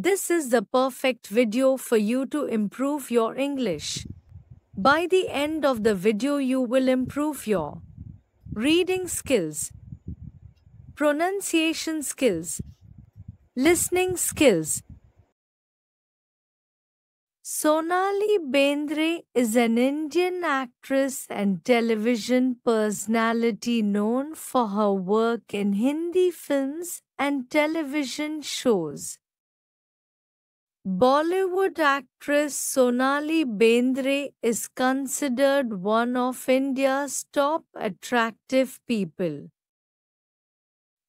This is the perfect video for you to improve your English. By the end of the video, you will improve your reading skills, pronunciation skills, listening skills. Sonali Bendre is an Indian actress and television personality known for her work in Hindi films and television shows. Bollywood actress Sonali Bendre is considered one of India's top attractive people.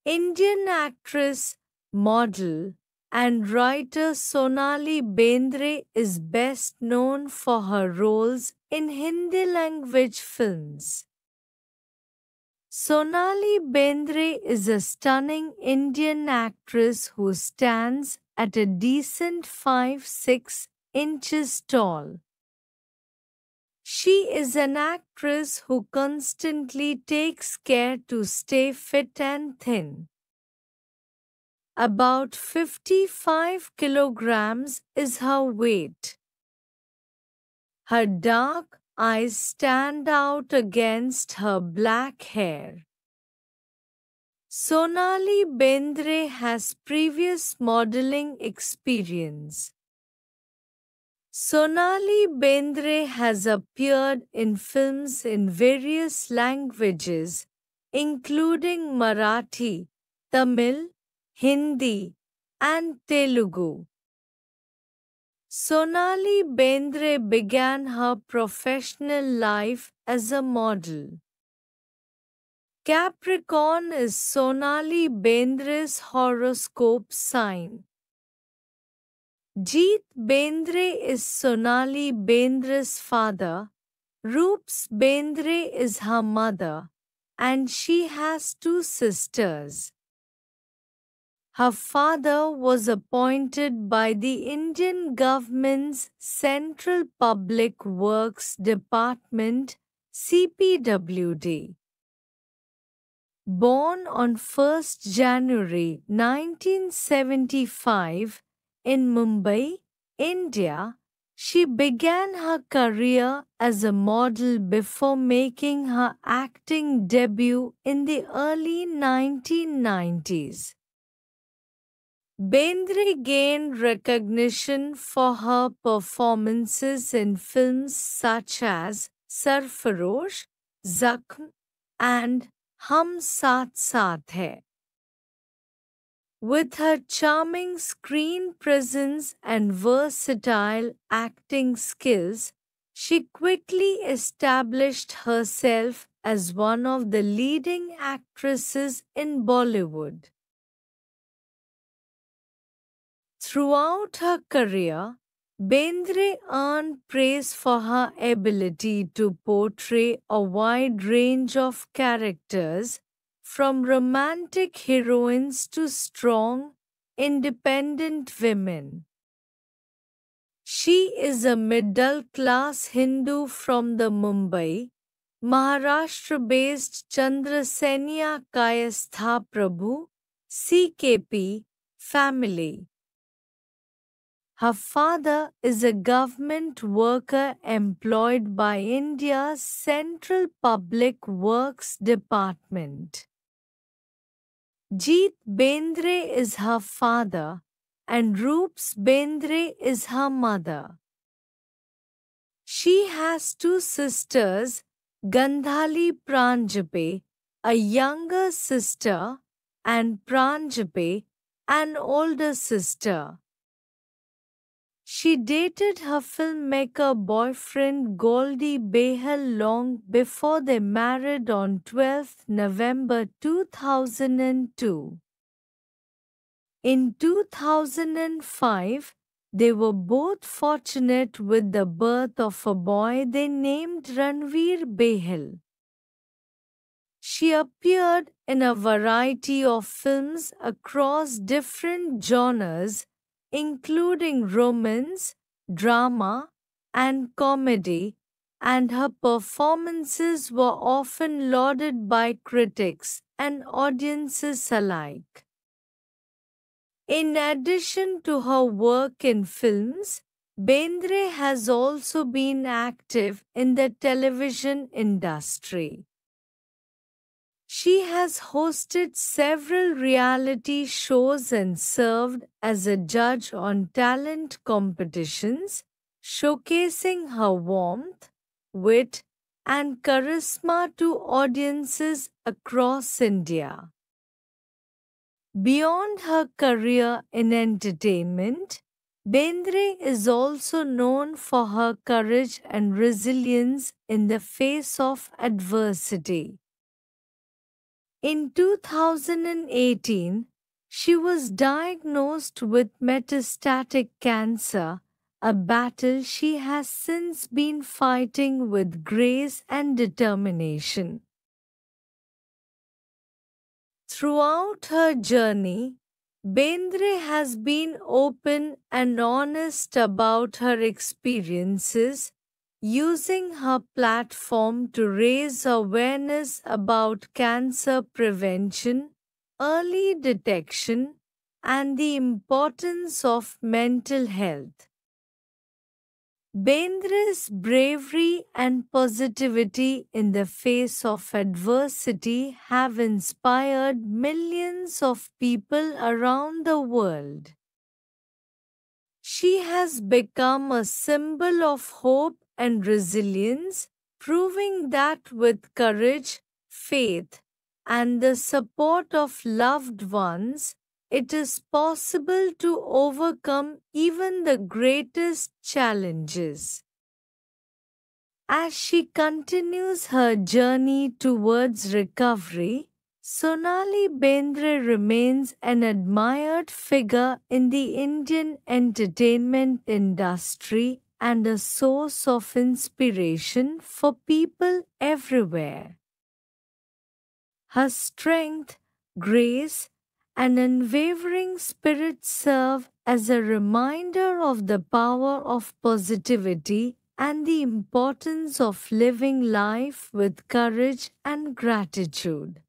Indian actress, model, and writer Sonali Bendre is best known for her roles in Hindi language films. Sonali Bendre is a stunning Indian actress who stands at a decent 5-6 inches tall. She is an actress who constantly takes care to stay fit and thin. About 55 kilograms is her weight. Her dark eyes stand out against her black hair. Sonali Bendre has previous modeling experience. Sonali Bendre has appeared in films in various languages, including Marathi, Tamil, Hindi, and Telugu. Sonali Bendre began her professional life as a model. Capricorn is Sonali Bendre's horoscope sign. Jeet Bendre is Sonali Bendre's father, Roops Bendre is her mother, and she has two sisters. Her father was appointed by the Indian government's Central Public Works Department, CPWD born on 1st January 1975 in Mumbai, India, she began her career as a model before making her acting debut in the early 1990s. Bendre gained recognition for her performances in films such as Sarfarosh, Zakhm, and hum saath saath With her charming screen presence and versatile acting skills, she quickly established herself as one of the leading actresses in Bollywood. Throughout her career, Bendre earned praise for her ability to portray a wide range of characters, from romantic heroines to strong, independent women. She is a middle class Hindu from the Mumbai, Maharashtra based Chandrasenya Kayastha Prabhu, CKP, family. Her father is a government worker employed by India's Central Public Works Department. Jeet Bendre is her father and Roops Bendre is her mother. She has two sisters, Gandhali Pranjape, a younger sister, and Pranjape, an older sister. She dated her filmmaker boyfriend Goldie Behel long before they married on 12 November 2002. In 2005, they were both fortunate with the birth of a boy they named Ranveer Behel. She appeared in a variety of films across different genres, including romance, drama, and comedy, and her performances were often lauded by critics and audiences alike. In addition to her work in films, Bendre has also been active in the television industry. She has hosted several reality shows and served as a judge on talent competitions, showcasing her warmth, wit, and charisma to audiences across India. Beyond her career in entertainment, Bendre is also known for her courage and resilience in the face of adversity. In 2018, she was diagnosed with metastatic cancer, a battle she has since been fighting with grace and determination. Throughout her journey, Bendre has been open and honest about her experiences using her platform to raise awareness about cancer prevention, early detection, and the importance of mental health. Bendra's bravery and positivity in the face of adversity have inspired millions of people around the world. She has become a symbol of hope and resilience, proving that with courage, faith, and the support of loved ones, it is possible to overcome even the greatest challenges. As she continues her journey towards recovery, Sonali Bendre remains an admired figure in the Indian entertainment industry and a source of inspiration for people everywhere. Her strength, grace, and unwavering spirit serve as a reminder of the power of positivity and the importance of living life with courage and gratitude.